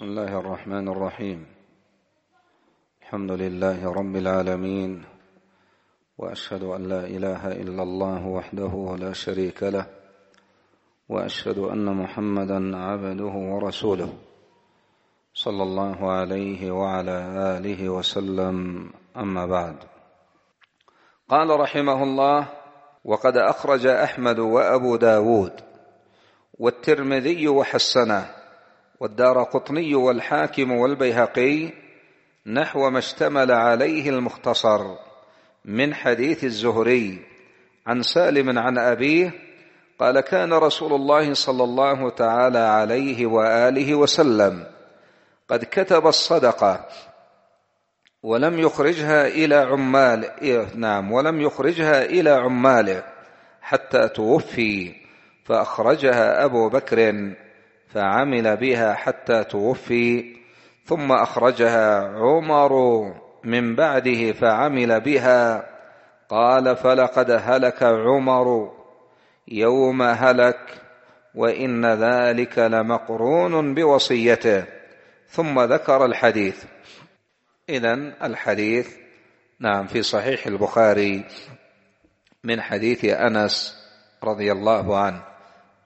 بسم الله الرحمن الرحيم الحمد لله رب العالمين واشهد ان لا اله الا الله وحده لا شريك له واشهد ان محمدا عبده ورسوله صلى الله عليه وعلى اله وسلم اما بعد قال رحمه الله وقد اخرج احمد وابو داود والترمذي وحسنه والدار قطني والحاكم والبيهقي نحو ما اشتمل عليه المختصر من حديث الزهري عن سالم عن أبيه قال كان رسول الله صلى الله تعالى عليه وآله وسلم قد كتب الصدقة ولم يخرجها إلى عمال إيه، نعم ولم يخرجها إلى عماله حتى توفي فأخرجها أبو بكر فعمل بها حتى توفي ثم أخرجها عمر من بعده فعمل بها قال فلقد هلك عمر يوم هلك وإن ذلك لمقرون بوصيته ثم ذكر الحديث إذا الحديث نعم في صحيح البخاري من حديث أنس رضي الله عنه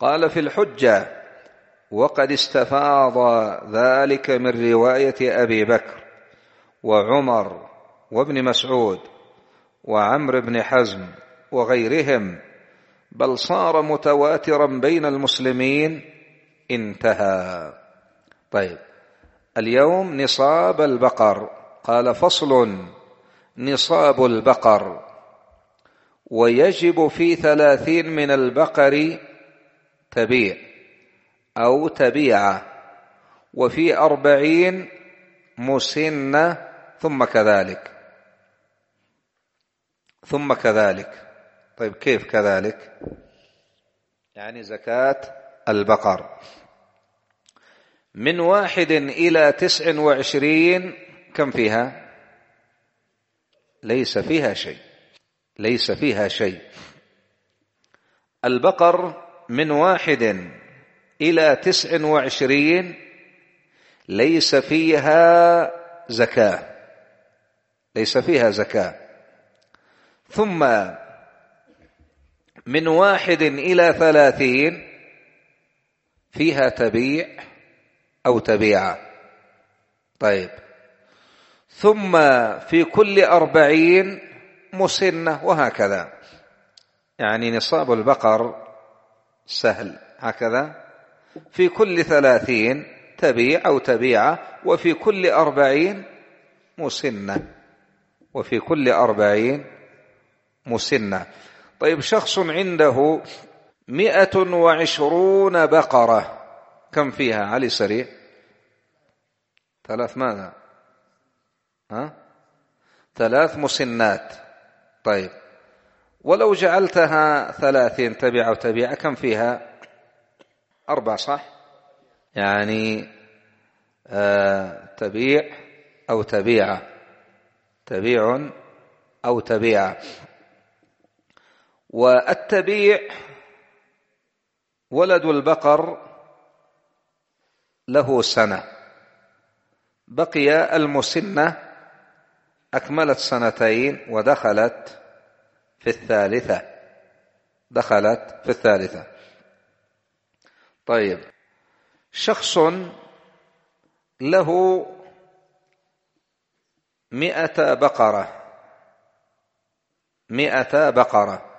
قال في الحجة وقد استفاض ذلك من رواية أبي بكر وعمر وابن مسعود وعمر بن حزم وغيرهم بل صار متواترا بين المسلمين انتهى طيب اليوم نصاب البقر قال فصل نصاب البقر ويجب في ثلاثين من البقر تبيع أو تبيعة وفي أربعين مسنة ثم كذلك ثم كذلك طيب كيف كذلك يعني زكاة البقر من واحد إلى تسع وعشرين كم فيها ليس فيها شيء ليس فيها شيء البقر من واحد إلى تسع وعشرين ليس فيها زكاة ليس فيها زكاة ثم من واحد إلى ثلاثين فيها تبيع أو تبيعة طيب ثم في كل أربعين مسنة وهكذا يعني نصاب البقر سهل هكذا في كل ثلاثين تبيع أو تبيعة وفي كل أربعين مسنة وفي كل أربعين مسنة طيب شخص عنده مئة وعشرون بقرة كم فيها علي سريع ثلاث ماذا ها؟ ثلاث مسنات طيب ولو جعلتها ثلاثين تبيع وتبيع كم فيها أربع صح يعني آه تبيع أو تبيع تبيع أو تبيع والتبيع ولد البقر له سنة بقي المسنة أكملت سنتين ودخلت في الثالثة دخلت في الثالثة طيب شخص له مئة بقرة مئة بقرة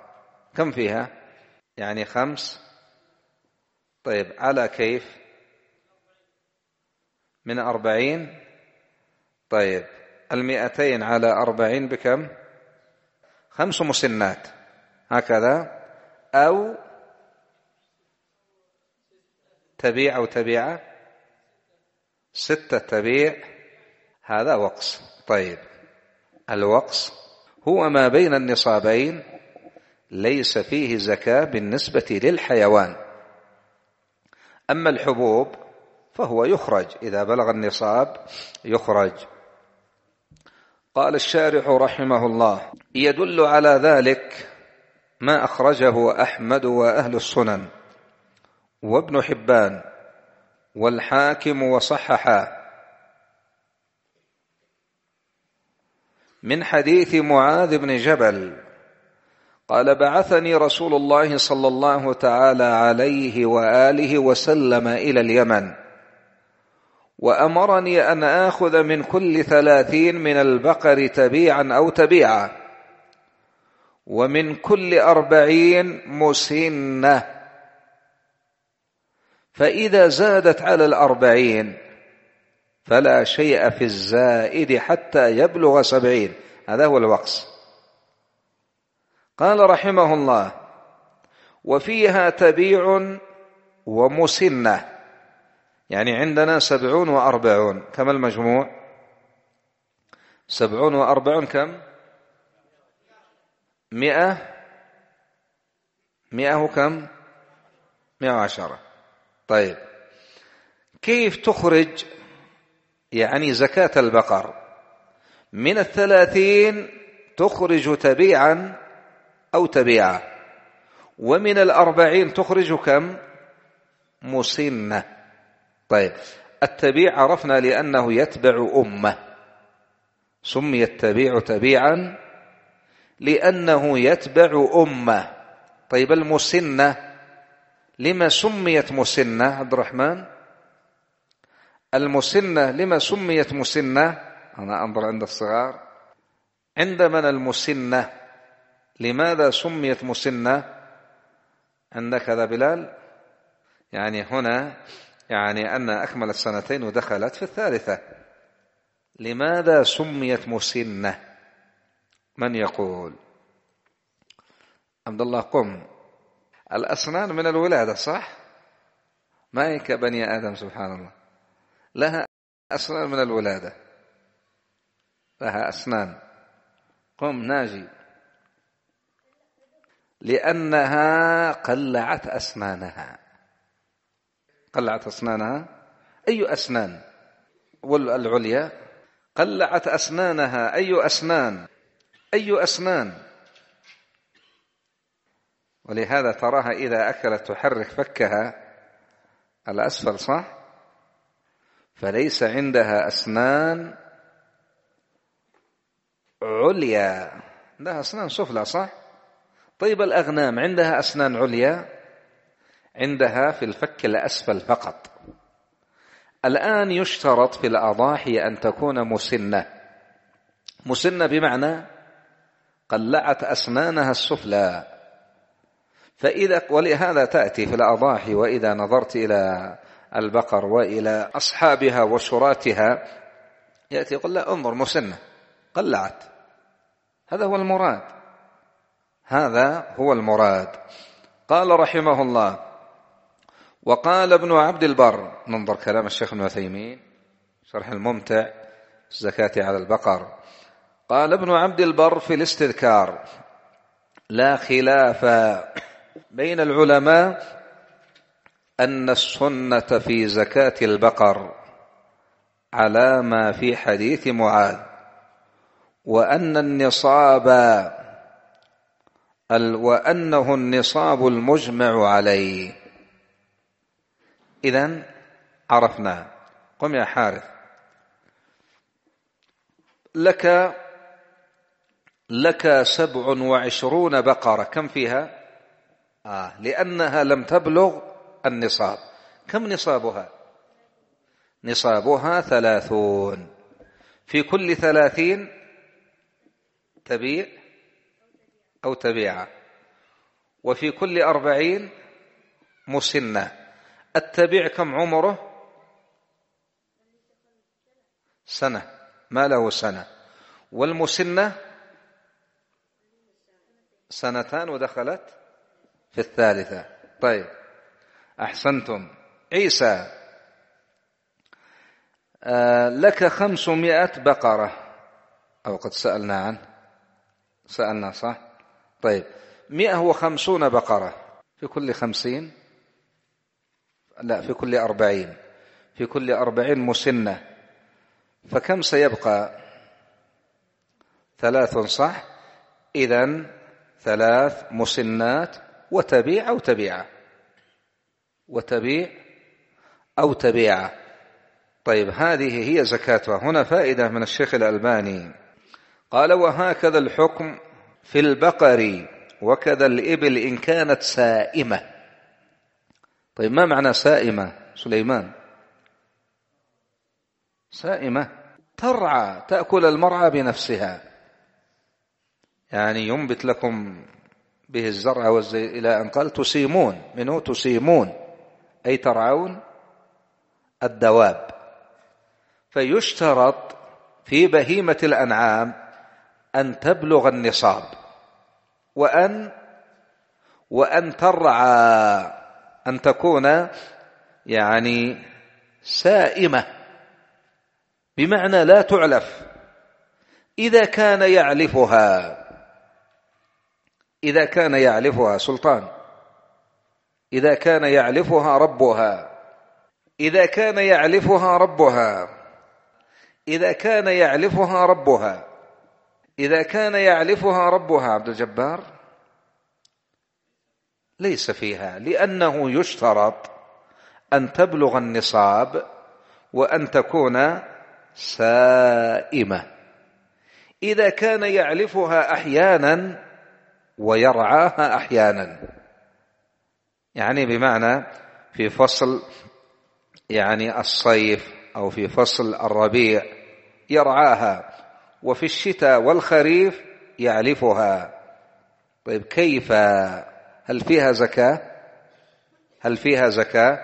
كم فيها يعني خمس طيب على كيف من أربعين طيب المئتين على أربعين بكم خمس مسنات هكذا أو تبيع أو تبيعة ستة تبيع هذا وقص طيب الوقص هو ما بين النصابين ليس فيه زكاة بالنسبة للحيوان أما الحبوب فهو يخرج إذا بلغ النصاب يخرج قال الشارح رحمه الله يدل على ذلك ما أخرجه أحمد وأهل السنن وابن حبان والحاكم وصححا من حديث معاذ بن جبل قال بعثني رسول الله صلى الله تعالى عليه واله وسلم الى اليمن وامرني ان اخذ من كل ثلاثين من البقر تبيعا او تبيعا ومن كل أربعين مسنة فإذا زادت على الأربعين فلا شيء في الزائد حتى يبلغ سبعين هذا هو الوقص قال رحمه الله وفيها تبيع ومسنة يعني عندنا سبعون وأربعون كم المجموع سبعون وأربعون كم مئة مئة كم مئة وعشرة طيب كيف تخرج يعني زكاة البقر من الثلاثين تخرج تبيعا أو تبيعا ومن الأربعين تخرج كم مسنة طيب التبيع عرفنا لأنه يتبع أمه سمي التبيع تبيعا لأنه يتبع أمه طيب المسنة لما سميت مسنة عبد الرحمن المسنة لما سميت مسنة أنا أنظر عند الصغار عند من المسنة لماذا سميت مسنة عندك هذا بلال يعني هنا يعني أن أكمل السنتين ودخلت في الثالثة لماذا سميت مسنة من يقول عبد الله قم الأسنان من الولادة صح ما هي كبني آدم سبحان الله لها أسنان من الولادة لها أسنان قم ناجي لأنها قلعت أسنانها قلعت أسنانها أي أسنان والعليا قلعت أسنانها أي أسنان أي أسنان ولهذا تراها إذا أكلت تحرك فكها الأسفل صح فليس عندها أسنان عليا عندها أسنان سفلى صح طيب الأغنام عندها أسنان عليا عندها في الفك الأسفل فقط الآن يشترط في الأضاحي أن تكون مسنة مسنة بمعنى قلعت أسنانها السفلى فإذا ولهذا تأتي في الأضاحي وإذا نظرت إلى البقر وإلى أصحابها وشراتها يأتي يقول لا انظر مسنة قلعت هذا هو المراد هذا هو المراد قال رحمه الله وقال ابن عبد البر ننظر كلام الشيخ ابن عثيمين شرح الممتع الزكاة على البقر قال ابن عبد البر في الاستذكار لا خلاف بين العلماء أن السنة في زكاة البقر على ما في حديث معاذ وأن النصاب وأنه النصاب المجمع عليه إذا عرفنا قم يا حارث لك لك سبع وعشرون بقرة كم فيها آه لأنها لم تبلغ النصاب كم نصابها نصابها ثلاثون في كل ثلاثين تبيع أو تبيع وفي كل أربعين مسنة التبيع كم عمره سنة ما له سنة والمسنة سنتان ودخلت في الثالثة طيب أحسنتم عيسى آه لك خمسمائة بقرة أو قد سألنا عنه سألنا صح طيب مئة وخمسون بقرة في كل خمسين لا في كل أربعين في كل أربعين مسنة فكم سيبقى ثلاث صح إذا ثلاث مسنات وتبيع أو تبيع وتبيع أو تبيع طيب هذه هي زكاتها هنا فائدة من الشيخ الألباني قال وهكذا الحكم في البقر وكذا الإبل إن كانت سائمة طيب ما معنى سائمة سليمان سائمة ترعى تأكل المرعى بنفسها يعني ينبت لكم به الزرع والزي إلى أن قال تسيمون منه تسيمون أي ترعون الدواب فيشترط في بهيمة الأنعام أن تبلغ النصاب وأن وأن ترعى أن تكون يعني سائمة بمعنى لا تعلف إذا كان يعلفها إذا كان يعلفها سلطان إذا كان يعلفها ربها إذا كان يعلفها ربها إذا كان يعلفها ربها إذا كان يعلفها ربها عبد الجبار ليس فيها لأنه يشترط أن تبلغ النصاب وأن تكون سائمة إذا كان يعلفها أحيانا ويرعاها أحيانا يعني بمعنى في فصل يعني الصيف أو في فصل الربيع يرعاها وفي الشتاء والخريف يعلفها طيب كيف هل فيها زكاة هل فيها زكاة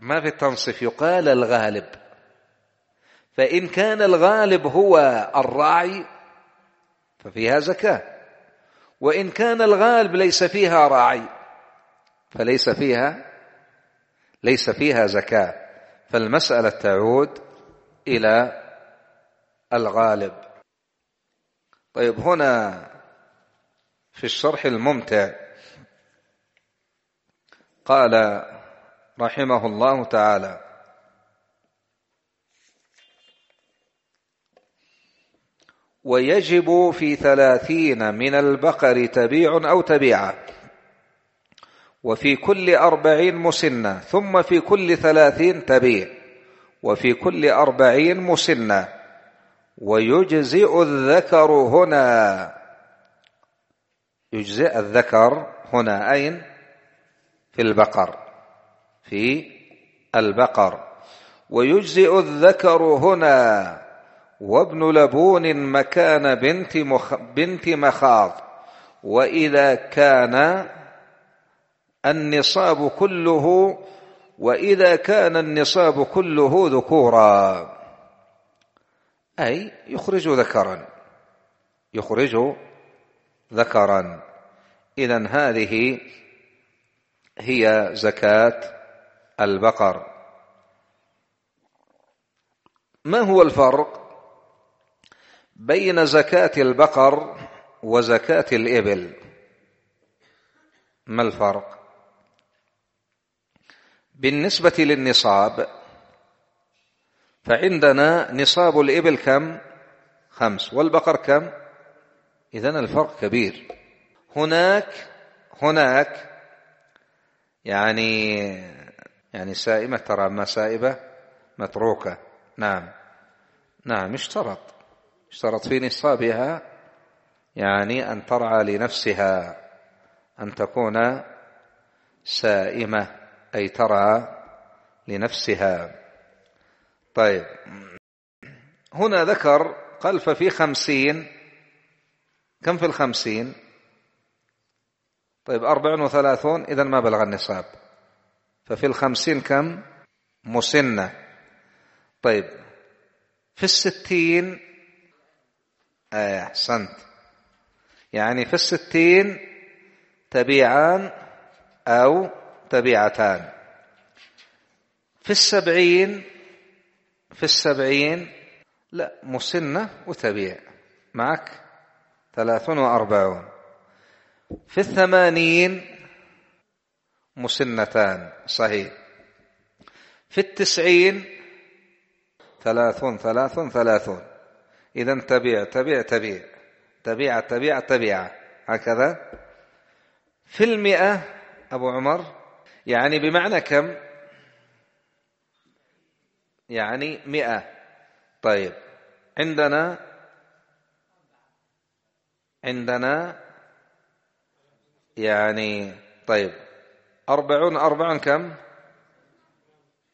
ما في التنصف يقال الغالب فإن كان الغالب هو الراعي ففيها زكاة وإن كان الغالب ليس فيها راعي فليس فيها ليس فيها زكاة فالمسألة تعود إلى الغالب طيب هنا في الشرح الممتع قال رحمه الله تعالى ويجب في ثلاثين من البقر تبيع أو تبيعة وفي كل أربعين مسنة ثم في كل ثلاثين تبيع وفي كل أربعين مسنة ويجزئ الذكر هنا يجزئ الذكر هنا أين في البقر في البقر ويجزئ الذكر هنا وابن لبون مكان بنت مخ بنت مخاض وإذا كان النصاب كله وإذا كان النصاب كله ذكورا أي يخرج ذكرا يخرج ذكرا إذا هذه هي زكاة البقر ما هو الفرق بين زكاة البقر وزكاة الإبل ما الفرق؟ بالنسبة للنصاب فعندنا نصاب الإبل كم؟ خمس والبقر كم؟ إذن الفرق كبير هناك هناك يعني يعني سائمة ترى ما سائبة متروكة نعم نعم اشترط اشترط في نصابها يعني أن ترعى لنفسها أن تكون سائمة أي ترعى لنفسها طيب هنا ذكر قال ففي خمسين كم في الخمسين طيب أربع وثلاثون إذا ما بلغ النصاب ففي الخمسين كم مسنة طيب في الستين أحسنت يعني في الستين تبيعان أو تبيعتان في السبعين في السبعين لا مسنة وتبيع معك ثلاثون وأربعون في الثمانين مسنتان صحيح في التسعين ثلاثون ثلاثون ثلاثون إذا تبيع تبيع تبيع تبيع تبيع تبيع هكذا في المئة أبو عمر يعني بمعنى كم يعني مئة طيب عندنا عندنا يعني طيب أربعون أربعون كم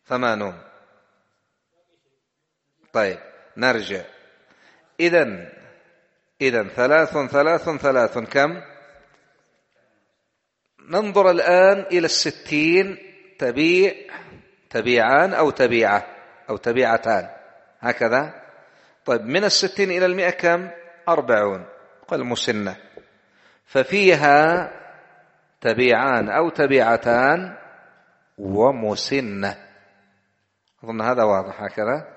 ثمانون طيب نرجع إذا إذا ثلاث ثلاث ثلاث كم ننظر الآن إلى الستين تبيع تبيعان أو تبيعة أو تبيعتان هكذا طيب من الستين إلى المئة كم أربعون قال مسنة ففيها تبيعان أو تبيعتان ومسنة أظن هذا واضح هكذا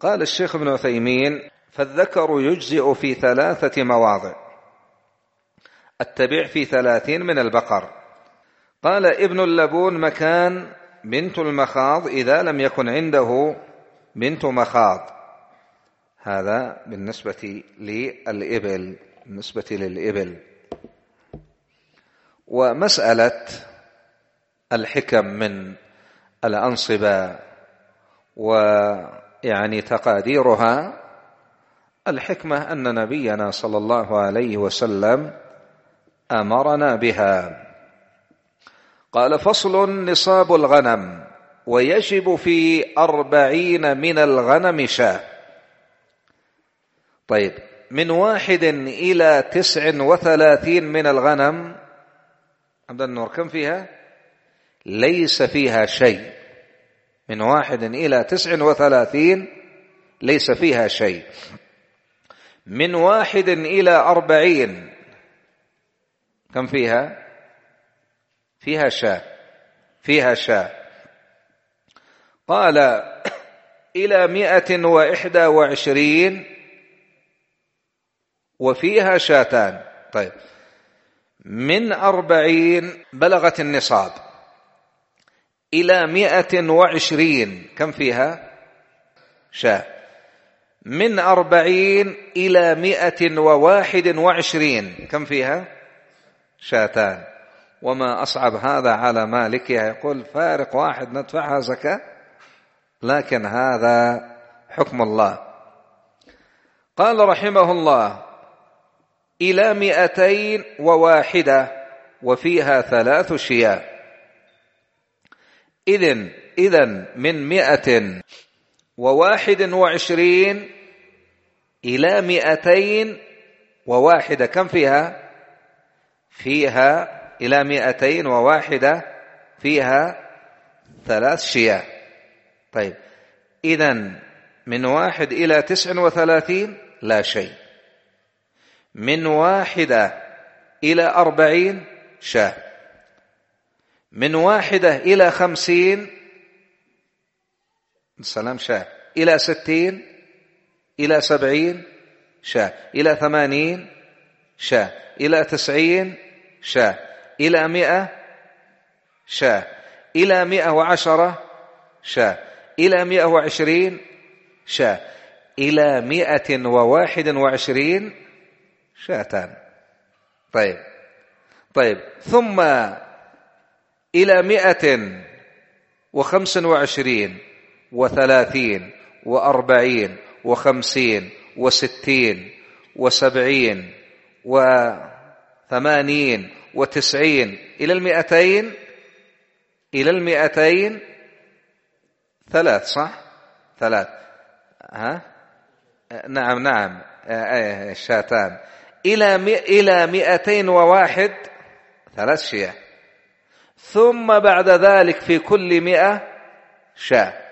قال الشيخ ابن عثيمين فالذكر يجزئ في ثلاثة مواضع التبع في ثلاثين من البقر قال ابن اللبون مكان بنت المخاض إذا لم يكن عنده بنت مخاض هذا بالنسبة للإبل بالنسبة للإبل ومسألة الحكم من الأنصبة ويعني تقاديرها الحكمة أن نبينا صلى الله عليه وسلم أمرنا بها قال فصل نصاب الغنم ويجب في أربعين من الغنم شاء طيب من واحد إلى تسع وثلاثين من الغنم عبد النور كم فيها ليس فيها شيء من واحد إلى تسع وثلاثين ليس فيها شيء من واحد إلى أربعين كم فيها فيها شاء فيها شاء قال إلى مئة وإحدى وعشرين وفيها شاتان طيب من أربعين بلغت النصاب إلى مئة وعشرين كم فيها شاء من أربعين إلى مئة وواحد وعشرين كم فيها شاتان وما أصعب هذا على مالك يقول فارق واحد ندفعها زكاة لكن هذا حكم الله قال رحمه الله إلى مئتين وواحدة وفيها ثلاث شياء إذن إذن من مئة وواحد وعشرين إلى مئتين وواحدة كم فيها فيها إلى مئتين وواحدة فيها ثلاث شياه طيب إذا من واحد إلى تسع وثلاثين لا شيء من واحدة إلى أربعين شاه من واحدة إلى خمسين سلام شاه إلى ستين إلى سبعين شاة إلى ثمانين شاة إلى تسعين شاة إلى مئة شاة إلى مئة وعشرة شاة إلى مئة وعشرين شاة إلى مئة وواحد وعشرين شاتان طيب طيب ثم إلى مئة وخمس وعشرين وثلاثين وأربعين وخمسين وستين وسبعين وثمانين وتسعين إلى المئتين إلى المئتين ثلاث صح ثلاث ها نعم نعم الشاتان آه، آه، إلى إلى مئتين وواحد ثلاث شياه ثم بعد ذلك في كل مئة شاء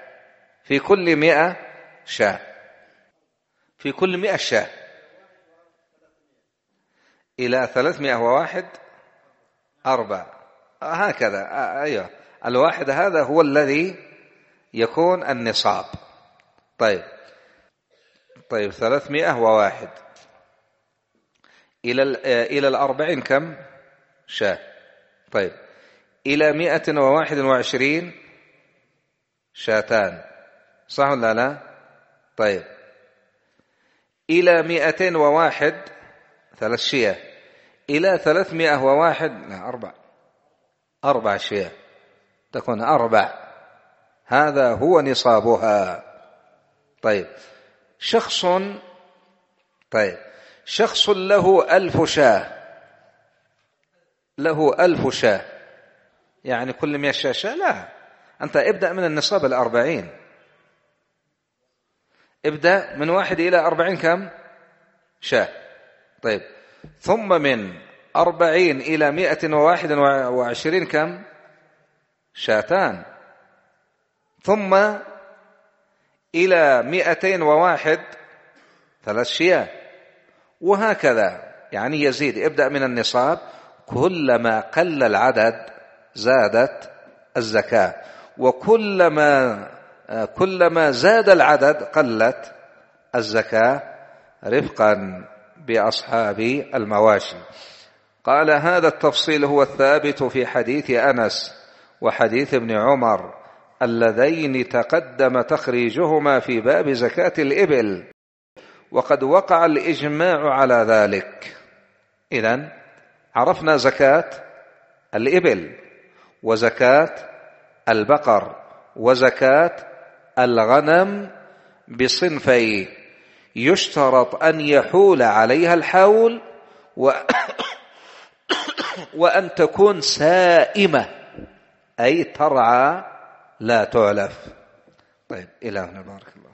في كل مئة شاء في كل مئة شاة إلى ثلاثمائة وواحد أربع هكذا أيوه الواحد هذا هو الذي يكون النصاب طيب طيب ثلاثمائة وواحد إلى إلى الأربعين كم شاة طيب إلى مئة وواحد وعشرين شاتان صح ولا لا طيب إلى 201 ثلاث شيعة إلى 301 لا أربع أربع شيعة تكون أربع هذا هو نصابها طيب شخص طيب شخص له ألف شاه له ألف شاه يعني كل مئة شاه شاه لا أنت ابدأ من النصاب الأربعين ابدأ من واحد إلى أربعين كم شاة طيب ثم من أربعين إلى مئة وواحد وعشرين كم شاتان ثم إلى مئتين وواحد ثلاث شياه وهكذا يعني يزيد ابدأ من النصاب كلما قل العدد زادت الزكاة وكلما كلما زاد العدد قلت الزكاة رفقا بأصحاب المواشي قال هذا التفصيل هو الثابت في حديث أنس وحديث ابن عمر اللذين تقدم تخريجهما في باب زكاة الإبل وقد وقع الإجماع على ذلك إذا عرفنا زكاة الإبل وزكاة البقر وزكاة الغنم بصنفين يشترط أن يحول عليها الحول و وأن تكون سائمة أي ترعى لا تعلف طيب إلى هنا بارك الله